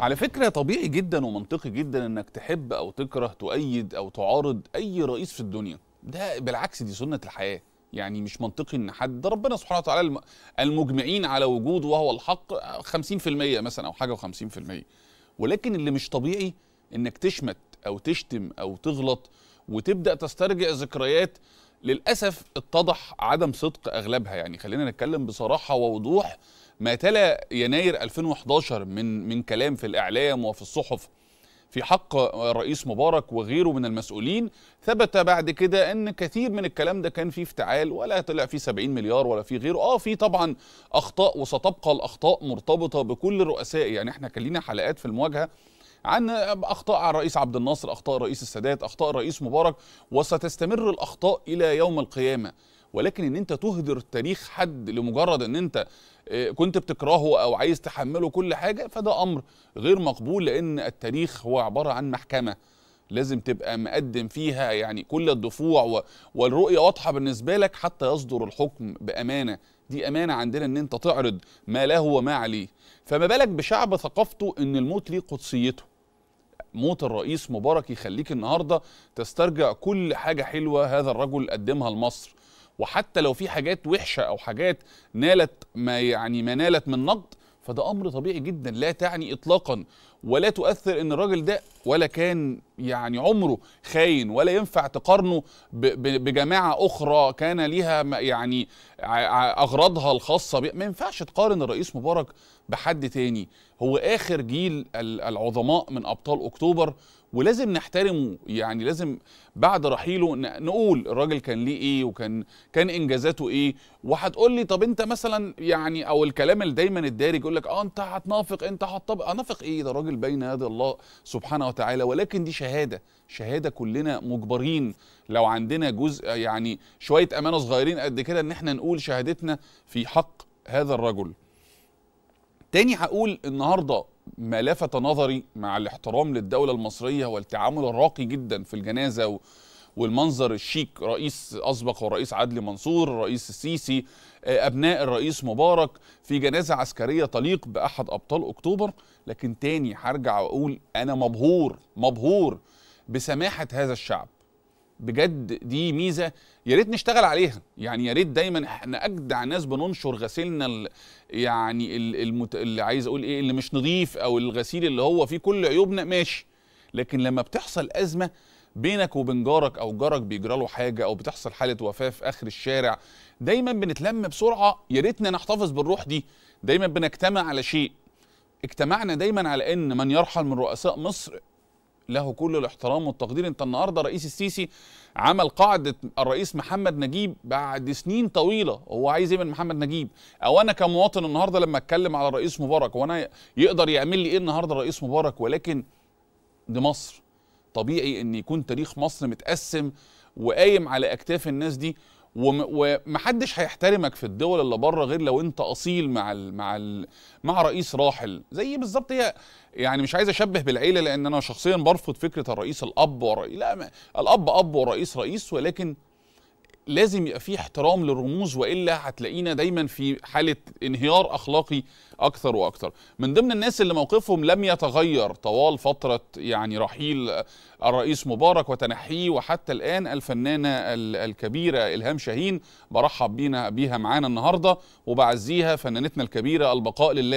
على فكرة طبيعي جدا ومنطقي جدا انك تحب او تكره تؤيد او تعارض اي رئيس في الدنيا ده بالعكس دي سنة الحياة يعني مش منطقي ان حد ده ربنا سبحانه وتعالى المجمعين على وجود وهو الحق 50% مثلا او حاجة و50% ولكن اللي مش طبيعي انك تشمت او تشتم او تغلط وتبدا تسترجع ذكريات للاسف اتضح عدم صدق اغلبها يعني خلينا نتكلم بصراحه ووضوح ما تلا يناير 2011 من من كلام في الاعلام وفي الصحف في حق الرئيس مبارك وغيره من المسؤولين ثبت بعد كده ان كثير من الكلام ده كان فيه افتعال ولا طلع فيه 70 مليار ولا فيه غيره اه في طبعا اخطاء وستبقى الاخطاء مرتبطه بكل الرؤساء يعني احنا كان لينا حلقات في المواجهه عن اخطاء على الرئيس عبد الناصر اخطاء الرئيس السادات اخطاء الرئيس مبارك وستستمر الاخطاء الى يوم القيامه ولكن ان انت تهدر تاريخ حد لمجرد ان انت آه، كنت بتكرهه او عايز تحمله كل حاجه فده امر غير مقبول لان التاريخ هو عباره عن محكمه لازم تبقى مقدم فيها يعني كل الدفوع والرؤيه واضحه بالنسبه لك حتى يصدر الحكم بامانه دي امانه عندنا ان انت تعرض ما له وما عليه فما بالك بشعب ثقافته ان الموت ليه قدسيته موت الرئيس مبارك يخليك النهارده تسترجع كل حاجه حلوه هذا الرجل قدمها لمصر وحتى لو في حاجات وحشه او حاجات نالت ما يعني ما نالت من نقد فده امر طبيعي جدا لا تعني اطلاقا ولا تؤثر ان الراجل ده ولا كان يعني عمره خاين ولا ينفع تقارنه بجماعه اخرى كان ليها يعني اغراضها الخاصه ما ينفعش تقارن الرئيس مبارك بحد تاني هو اخر جيل العظماء من ابطال اكتوبر ولازم نحترمه يعني لازم بعد رحيله نقول الراجل كان ليه ايه وكان كان انجازاته ايه وهتقول لي طب انت مثلا يعني او الكلام اللي دايما الدارج يقول لك اه انت هتنافق انت هتطبق انافق ايه ده راجل بين يدي الله سبحانه وتعالى ولكن دي شهاده شهاده كلنا مجبرين لو عندنا جزء يعني شويه امانه صغيرين قد كده ان احنا نقول شهادتنا في حق هذا الرجل تاني هقول النهارده ما لفت نظري مع الاحترام للدولة المصرية والتعامل الراقي جدا في الجنازة والمنظر الشيك رئيس أسبق ورئيس عدلي منصور رئيس السيسي آه، أبناء الرئيس مبارك في جنازة عسكرية تليق بأحد أبطال أكتوبر لكن تاني هرجع وأقول أنا مبهور مبهور بسماحة هذا الشعب بجد دي ميزه يا ريت نشتغل عليها يعني يا ريت دايما احنا اجدع ناس بننشر غسيلنا يعني المت... اللي عايز اقول ايه اللي مش نظيف او الغسيل اللي هو فيه كل عيوبنا ماشي لكن لما بتحصل ازمه بينك وبين جارك او جارك بيجرى له حاجه او بتحصل حاله وفاه في اخر الشارع دايما بنتلم بسرعه يا ريتنا نحتفظ بالروح دي دايما بنجتمع على شيء اجتمعنا دايما على ان من يرحل من رؤساء مصر له كل الاحترام والتقدير انت النهارده الرئيس السيسي عمل قاعده الرئيس محمد نجيب بعد سنين طويله هو عايز ايه من محمد نجيب او انا كمواطن النهارده لما اتكلم على الرئيس مبارك وانا يقدر يعمل لي ايه النهارده الرئيس مبارك ولكن دي مصر طبيعي ان يكون تاريخ مصر متقسم وقايم على اكتاف الناس دي ومحدش هيحترمك في الدول اللي بره غير لو انت اصيل مع الـ مع الـ مع رئيس راحل زي بالظبط هي يعني مش عايز اشبه بالعيله لان انا شخصيا برفض فكره الرئيس الاب ورئيس لا الاب اب ورئيس رئيس ولكن لازم يبقى فيه احترام للرموز والا هتلاقينا دايما في حاله انهيار اخلاقي اكثر واكثر من ضمن الناس اللي موقفهم لم يتغير طوال فتره يعني رحيل الرئيس مبارك وتنحيه وحتى الان الفنانه الكبيره الهام شاهين برحب بينا بيها معانا النهارده وبعزيها فنانتنا الكبيره البقاء لله